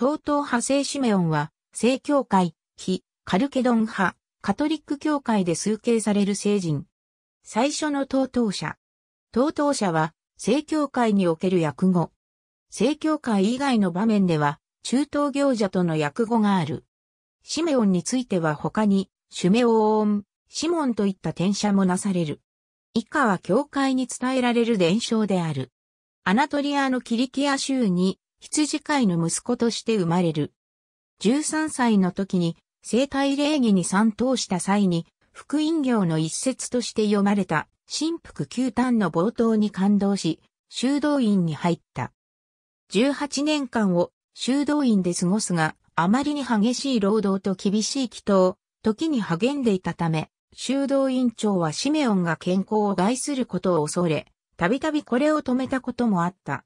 東東派聖シメオンは、聖教会、非、カルケドン派、カトリック教会で崇敬される聖人。最初の東東者。東東者は、聖教会における訳語。聖教会以外の場面では、中東行者との訳語がある。シメオンについては他に、シュメオーン、シモンといった転写もなされる。以下は教会に伝えられる伝承である。アナトリアのキリキア州に羊飼いの息子として生まれる。13歳の時に生体礼儀に参当した際に、福音行の一節として読まれた、神福九端の冒頭に感動し、修道院に入った。18年間を修道院で過ごすが、あまりに激しい労働と厳しい祈祷、時に励んでいたため、修道院長はシメオンが健康を害することを恐れ、たびたびこれを止めたこともあった。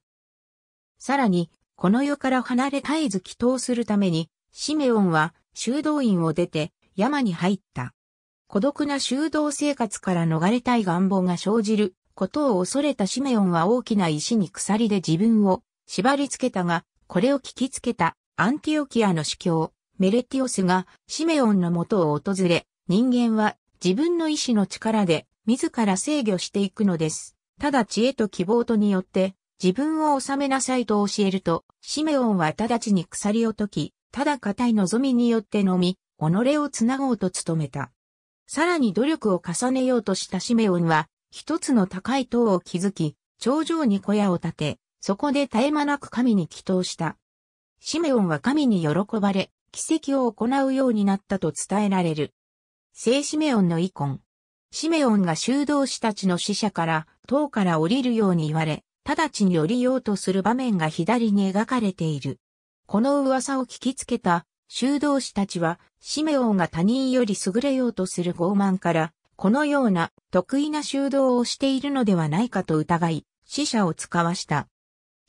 さらに、この世から離れ絶えず祈祷するために、シメオンは修道院を出て山に入った。孤独な修道生活から逃れたい願望が生じることを恐れたシメオンは大きな石に鎖で自分を縛り付けたが、これを聞きつけたアンティオキアの司教、メレティオスがシメオンの元を訪れ、人間は自分の意志の力で自ら制御していくのです。ただ知恵と希望とによって自分を治めなさいと教えると、シメオンは直ちに鎖を解き、ただ固い望みによってのみ、己をつなごうと努めた。さらに努力を重ねようとしたシメオンは、一つの高い塔を築き、頂上に小屋を建て、そこで絶え間なく神に祈祷した。シメオンは神に喜ばれ、奇跡を行うようになったと伝えられる。聖シメオンの遺恨。シメオンが修道士たちの死者から、塔から降りるように言われ、直ちに降りようとする場面が左に描かれている。この噂を聞きつけた修道士たちは、シメオンが他人より優れようとする傲慢から、このような得意な修道をしているのではないかと疑い、死者を使わした。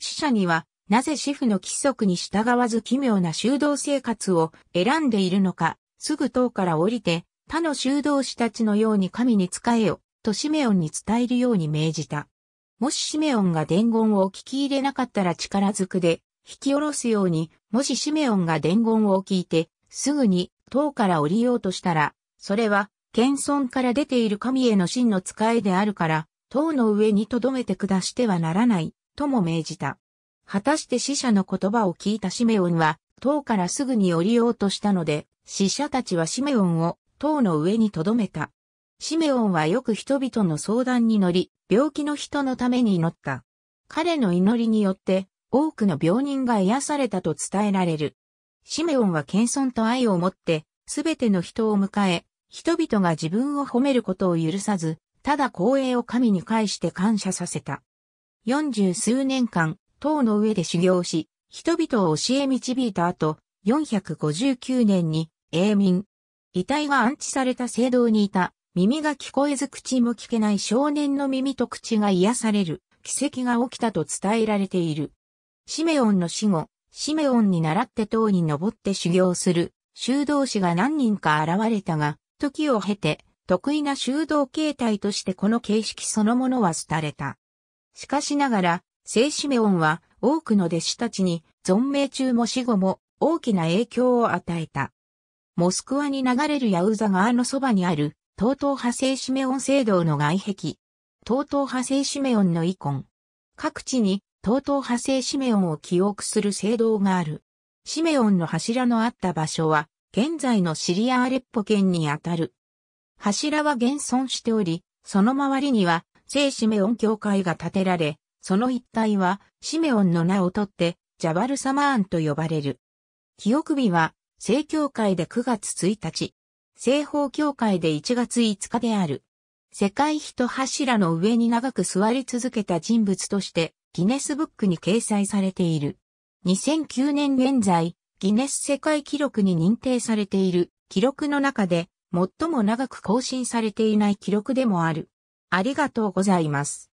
死者には、なぜ主婦の規則に従わず奇妙な修道生活を選んでいるのか、すぐ塔から降りて、他の修道士たちのように神に仕えよ、とシメオンに伝えるように命じた。もしシメオンが伝言を聞き入れなかったら力ずくで引き下ろすように、もしシメオンが伝言を聞いて、すぐに塔から降りようとしたら、それは、謙遜から出ている神への真の使いであるから、塔の上に留めて下してはならない、とも命じた。果たして死者の言葉を聞いたシメオンは、塔からすぐに降りようとしたので、死者たちはシメオンを塔の上に留めた。シメオンはよく人々の相談に乗り、病気の人のために祈った。彼の祈りによって、多くの病人が癒されたと伝えられる。シメオンは謙遜と愛を持って、すべての人を迎え、人々が自分を褒めることを許さず、ただ光栄を神に返して感謝させた。四十数年間、塔の上で修行し、人々を教え導いた後、459年に、永民。遺体が安置された聖堂にいた耳が聞こえず口も聞けない少年の耳と口が癒される奇跡が起きたと伝えられている。シメオンの死後、シメオンに倣って塔に登って修行する修道士が何人か現れたが、時を経て得意な修道形態としてこの形式そのものは廃れた。しかしながら、聖シメオンは多くの弟子たちに存命中も死後も大きな影響を与えた。モスクワに流れるヤウザ川のそばにある東東派生シメオン聖堂の外壁、東東派生シメオンの遺魂。各地に東東派生シメオンを記憶する聖堂がある。シメオンの柱のあった場所は、現在のシリア・アレッポ県にあたる。柱は現存しており、その周りには聖シメオン教会が建てられ、その一帯はシメオンの名をとって、ジャバルサマーンと呼ばれる。記憶日は、聖教会で9月1日。西方教会で1月5日である。世界一柱の上に長く座り続けた人物として、ギネスブックに掲載されている。2009年現在、ギネス世界記録に認定されている記録の中で、最も長く更新されていない記録でもある。ありがとうございます。